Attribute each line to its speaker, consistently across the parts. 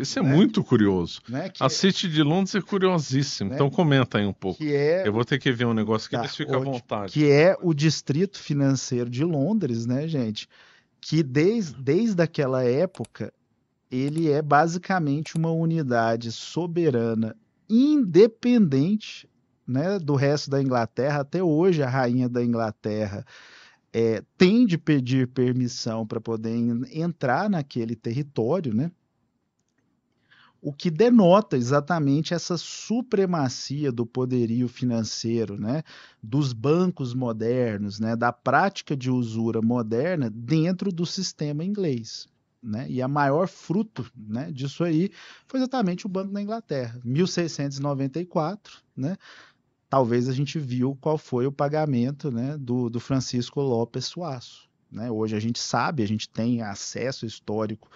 Speaker 1: Isso é né? muito curioso. Né? Que... A City de Londres é curiosíssima. Né? Então comenta aí um pouco. É... Eu vou ter que ver um negócio que tá, eles ficam à vontade.
Speaker 2: Que é o distrito financeiro de Londres, né, gente? Que desde, desde aquela época ele é basicamente uma unidade soberana, independente né, do resto da Inglaterra. Até hoje a rainha da Inglaterra é, tem de pedir permissão para poder entrar naquele território, né? o que denota exatamente essa supremacia do poderio financeiro, né, dos bancos modernos, né, da prática de usura moderna dentro do sistema inglês. Né? E a maior fruto né, disso aí foi exatamente o Banco da Inglaterra, 1694, né? Talvez a gente viu qual foi o pagamento né, do, do Francisco Lopes Suaço. Né? Hoje a gente sabe, a gente tem acesso histórico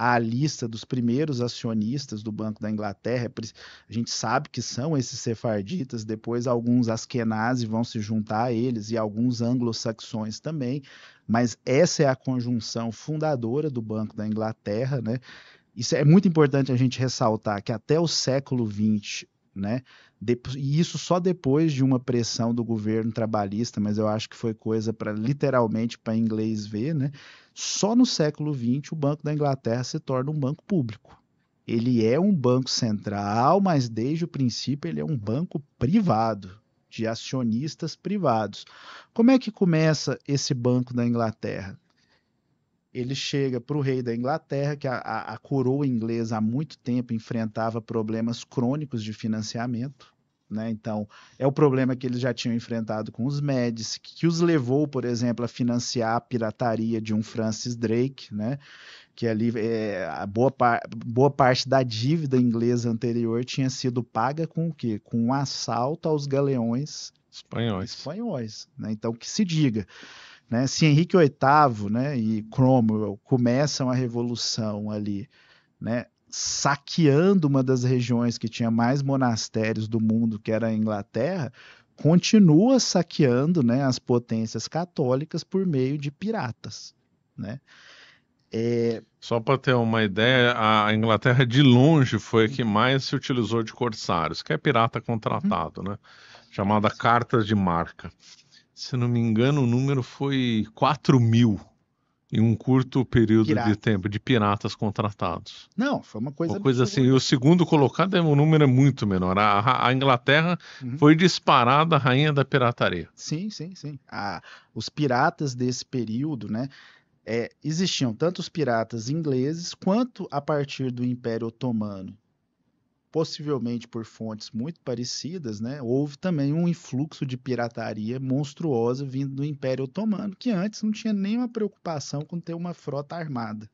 Speaker 2: à lista dos primeiros acionistas do Banco da Inglaterra. É a gente sabe que são esses sefarditas, depois alguns askenazi vão se juntar a eles e alguns anglo-saxões também, mas essa é a conjunção fundadora do Banco da Inglaterra, né? Isso é muito importante a gente ressaltar que até o século XX, né, e isso só depois de uma pressão do governo trabalhista, mas eu acho que foi coisa para literalmente para inglês ver, né? Só no século XX o Banco da Inglaterra se torna um banco público. Ele é um banco central, mas desde o princípio ele é um banco privado, de acionistas privados. Como é que começa esse Banco da Inglaterra? ele chega para o rei da Inglaterra, que a, a, a, coroa inglesa há muito tempo enfrentava problemas crônicos de financiamento. Né? Então, é o problema que eles já tinham enfrentado com os Médici, que os levou, por exemplo, a financiar a pirataria de um Francis Drake, né? que ali é, a boa, par boa parte da dívida inglesa anterior tinha sido paga com o quê? Com um assalto aos galeões espanhóis. espanhóis né? Então, que se diga. Né? Se Henrique VIII né, e Cromwell começam a revolução ali, né, saqueando uma das regiões que tinha mais monastérios do mundo, que era a Inglaterra, continua saqueando né, as potências católicas por meio de piratas.
Speaker 1: Né? É... Só para ter uma ideia, a Inglaterra de longe foi a que uhum. mais se utilizou de corsários, que é pirata contratado, hum. né? chamada cartas de marca se não me engano, o número foi 4 mil em um curto período de tempo de piratas contratados.
Speaker 2: Não, foi uma coisa. Uma
Speaker 1: coisa assim. E o segundo colocado é um número muito menor. A, a Inglaterra uhum. foi disparada a rainha da pirataria.
Speaker 2: Sim, sim, sim. Ah, os piratas desse período, né? É, existiam tanto os piratas ingleses quanto a partir do Império Otomano possivelmente por fontes muito parecidas, né, houve também um influxo de pirataria monstruosa vindo do Império Otomano, que antes não tinha nenhuma preocupação com ter uma frota armada.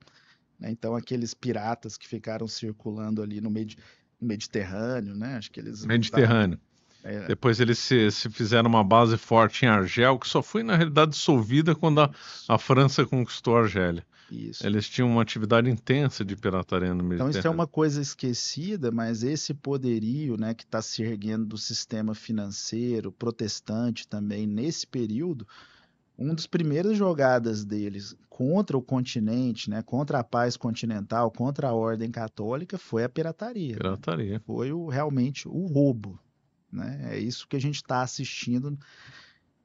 Speaker 2: Né? Então, aqueles piratas que ficaram circulando ali no Medi Mediterrâneo, né? Acho que eles. Mediterrâneo. é...
Speaker 1: Depois eles se, se, fizeram uma base forte em Argel, que só foi, na realidade, dissolvida quando a, a França conquistou a Argélia. Isso. Eles tinham uma atividade intensa de pirataria no Mediterrâneo. Então isso é uma
Speaker 2: coisa esquecida, mas esse poderio né, que está se erguendo do sistema financeiro, protestante também, nesse período, um dos primeiros jogadas deles contra o continente, né, contra a paz continental, contra a ordem católica, foi a pirataria. Né? Pirataria. Né? Foi o, realmente o roubo. Né? É isso que a gente está assistindo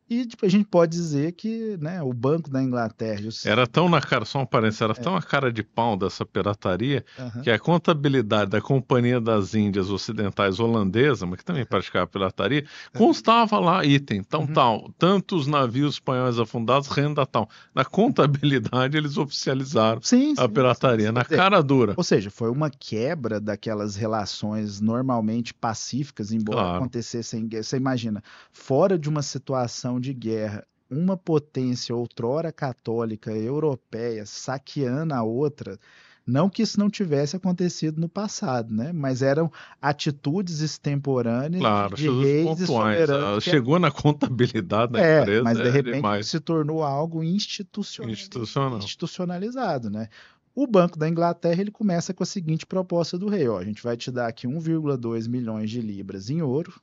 Speaker 2: e tipo, a gente pode dizer que né, o Banco da Inglaterra.
Speaker 1: Era tão na cara, só um parênteses, era é. tão a cara de pau dessa pirataria uhum. que a contabilidade da Companhia das Índias Ocidentais Holandesa, mas que também praticava pirataria, é. constava lá item, tal, uhum. tal, tantos navios espanhóis afundados, renda tal. Na contabilidade eles oficializaram sim, a sim, pirataria, sim, na cara
Speaker 2: dura. Ou seja, foi uma quebra daquelas relações normalmente pacíficas, embora claro. acontecessem. Você imagina, fora de uma situação de guerra, uma potência outrora católica europeia saqueando a outra, não que isso não tivesse acontecido no passado, né? Mas eram atitudes extemporâneas claro, de reis pontuais. Ah, chegou que... na contabilidade da é, empresa. Mas de é repente demais. se tornou algo institucionalizado, Institucional. institucionalizado, né? O Banco da Inglaterra ele começa com a seguinte proposta do rei: ó, a gente vai te dar aqui 1,2 milhões de libras em ouro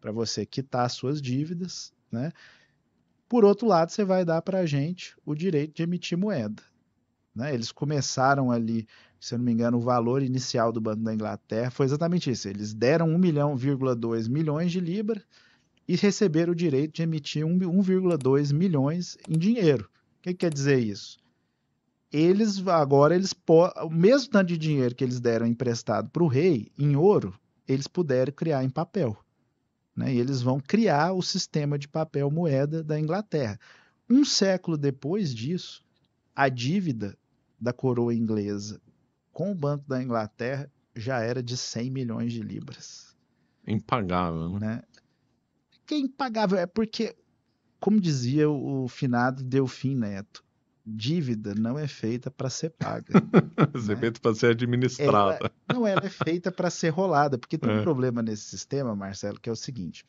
Speaker 2: para você quitar suas dívidas né? Por outro lado, você vai dar para a gente o direito de emitir moeda. Né? Eles começaram ali, se eu não me engano, o valor inicial do Banco da Inglaterra foi exatamente isso. Eles deram 1 milhão,2 milhões de libras e receberam o direito de emitir 1,2 milhões em dinheiro. O que, que quer dizer isso? Eles agora eles o mesmo tanto de dinheiro que eles deram emprestado para o rei em ouro, eles puderam criar em papel. Né? E eles vão criar o sistema de papel moeda da Inglaterra. Um século depois disso, a dívida da coroa inglesa com o Banco da Inglaterra já era de 100 milhões de libras. Impagável, né? né? Que é impagável, é porque, como dizia o finado Delfim Neto, dívida não é feita para ser paga. é
Speaker 1: né? feita para ser administrada. Ela,
Speaker 2: não, ela é feita para ser rolada, porque tem é. um problema nesse sistema, Marcelo, que é o seguinte.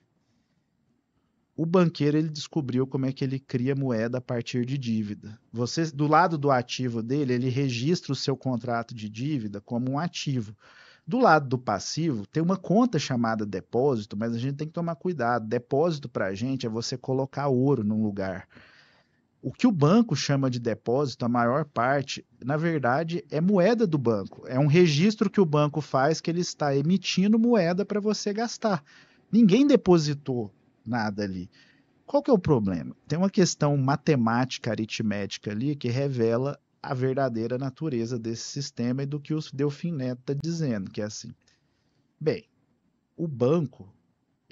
Speaker 2: O banqueiro ele descobriu como é que ele cria moeda a partir de dívida. Você, do lado do ativo dele, ele registra o seu contrato de dívida como um ativo. Do lado do passivo, tem uma conta chamada depósito, mas a gente tem que tomar cuidado. Depósito para a gente é você colocar ouro num lugar. O que o banco chama de depósito, a maior parte, na verdade, é moeda do banco. É um registro que o banco faz que ele está emitindo moeda para você gastar. Ninguém depositou nada ali. Qual que é o problema? Tem uma questão matemática, aritmética ali que revela a verdadeira natureza desse sistema e do que o Delfim Neto está dizendo, que é assim. Bem, o banco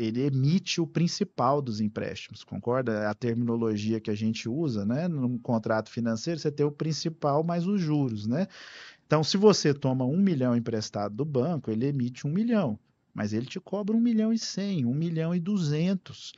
Speaker 2: ele emite o principal dos empréstimos, concorda? A terminologia que a gente usa, né? Num contrato financeiro, você tem o principal mais os juros, né? Então, se você toma um milhão emprestado do banco, ele emite um milhão, mas ele te cobra um milhão e cem, um milhão e duzentos.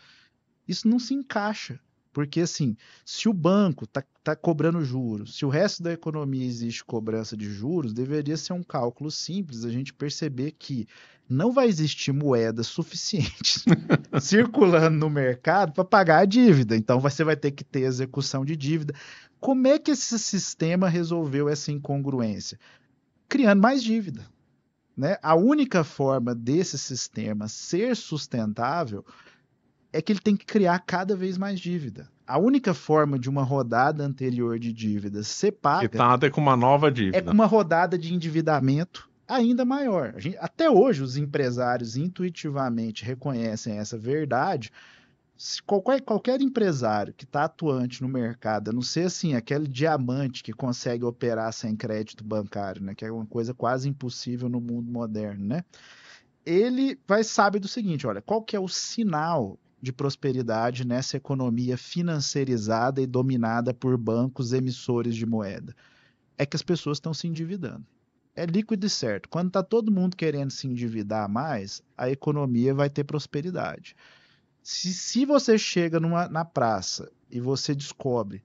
Speaker 2: Isso não se encaixa. Porque, assim, se o banco está tá cobrando juros, se o resto da economia existe cobrança de juros, deveria ser um cálculo simples a gente perceber que não vai existir moeda suficiente circulando no mercado para pagar a dívida. Então, você vai ter que ter execução de dívida. Como é que esse sistema resolveu essa incongruência? Criando mais dívida. Né? A única forma desse sistema ser sustentável é que ele tem que criar cada vez mais dívida. A única forma de uma rodada anterior de dívida ser paga.
Speaker 1: E é com uma nova dívida. É com uma
Speaker 2: rodada de endividamento ainda maior. Gente, até hoje, os empresários intuitivamente reconhecem essa verdade. Se qualquer, qualquer empresário que está atuante no mercado, a não ser assim, aquele diamante que consegue operar sem crédito bancário, né, que é uma coisa quase impossível no mundo moderno, né? Ele vai saber do seguinte: olha, qual que é o sinal de prosperidade nessa economia financeirizada e dominada por bancos emissores de moeda? É que as pessoas estão se endividando. É líquido e certo. Quando está todo mundo querendo se endividar mais, a economia vai ter prosperidade. Se, se você chega numa, na praça e você descobre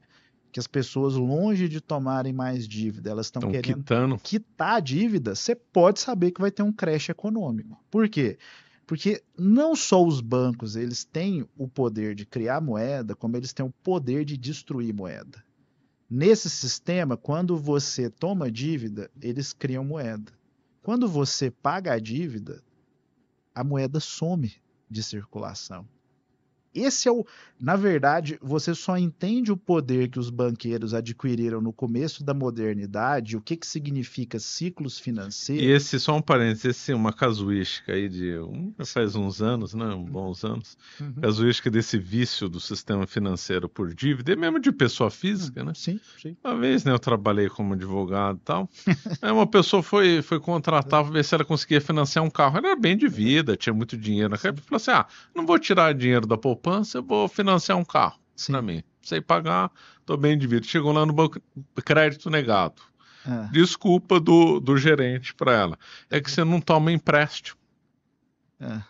Speaker 2: que as pessoas, longe de tomarem mais dívida, elas estão querendo quitando. quitar a dívida, você pode saber que vai ter um creche econômico. Por quê? Porque porque não só os bancos eles têm o poder de criar moeda, como eles têm o poder de destruir moeda. Nesse sistema, quando você toma dívida, eles criam moeda. Quando você paga a dívida, a moeda some de circulação. Esse é o. Na verdade, você só entende o poder que os banqueiros adquiriram no começo da modernidade, o que, que significa ciclos financeiros. E
Speaker 1: esse, só um parênteses, esse é uma casuística aí de. Um, faz uns anos, né? Um bons anos. Uhum. Casuística desse vício do sistema financeiro por dívida, e mesmo de pessoa física, né? Sim, sim. Uma vez, né? Eu trabalhei como advogado e tal. aí uma pessoa foi, foi contratar para ver se ela conseguia financiar um carro. Ela era bem de vida, tinha muito dinheiro na cara. Falou assim: ah, não vou tirar dinheiro da poupança poupança, eu vou financiar um carro para mim. Sei pagar, estou bem vida. Chegou lá no banco, crédito negado. É. Desculpa do, do gerente para ela. É que você não toma empréstimo.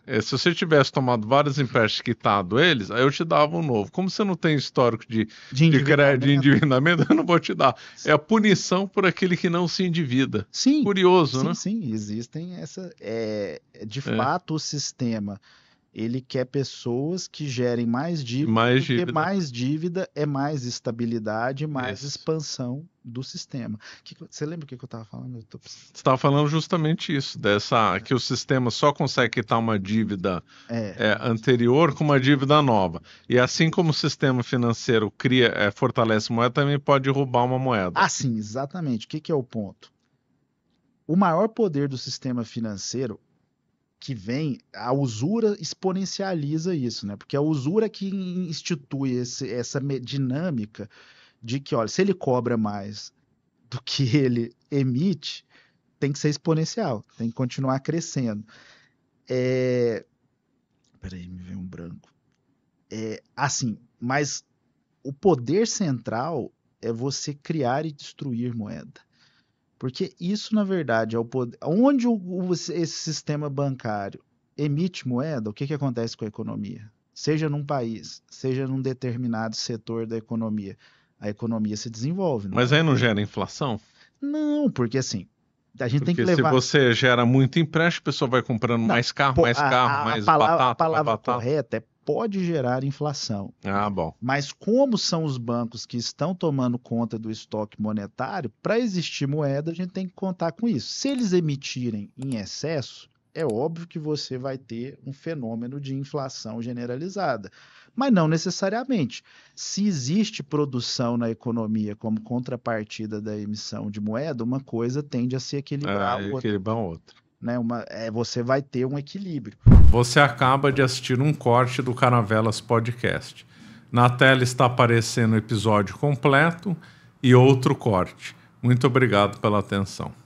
Speaker 1: É. É, se você tivesse tomado vários empréstimos quitado eles, aí eu te dava um novo. Como você não tem histórico de, de, de crédito de endividamento, eu não vou te dar. Sim. É a punição por aquele que não se endivida. Sim. Curioso, sim, né?
Speaker 2: Sim, existem essa. É, é de é. fato, o sistema ele quer pessoas que gerem mais dívida, mais porque dívida. mais dívida é mais estabilidade, mais Isso. expansão do sistema. Que, você lembra o que, eu estava falando? Tô... Você
Speaker 1: estava falando justamente isso, dessa é. que o sistema só consegue quitar uma dívida é. É, anterior com uma dívida nova. E assim como o sistema financeiro cria, é, fortalece moeda, também pode
Speaker 2: roubar uma moeda. Ah, sim, exatamente. O que, que é o ponto? O maior poder do sistema financeiro que vem, a usura exponencializa isso, né? Porque é a usura que institui esse, essa dinâmica de que, olha, se ele cobra mais do que ele emite, tem que ser exponencial, tem que continuar crescendo. É... Peraí, me veio um branco. É, assim, mas o poder central é você criar e destruir moeda. Porque isso, na verdade, é o poder. Onde o, o, esse sistema bancário emite moeda, o que, que acontece com a economia? Seja num país, seja num determinado setor da economia, a economia se desenvolve.
Speaker 1: Mas é? aí não gera inflação?
Speaker 2: Não, porque assim, a gente Porque tem que levar. Se você
Speaker 1: gera muito empréstimo, a pessoa vai comprando não, mais carro, mais a, carro, a, mais a palavra, batata. A palavra batata.
Speaker 2: correta é pode gerar inflação. Ah, bom. Mas como são os bancos que estão tomando conta do estoque monetário, para existir moeda, a gente tem que contar com isso. Se eles emitirem em excesso, é óbvio que você vai ter um fenômeno de inflação generalizada. Mas não necessariamente. Se existe produção na economia como contrapartida da emissão de moeda, uma coisa tende a se equilibrar. É, equilibrar outra né? Uma, é, você vai ter um equilíbrio.
Speaker 1: Você acaba de assistir um corte do Caravelas Podcast. Na tela está aparecendo o episódio completo e outro corte. Muito obrigado pela atenção.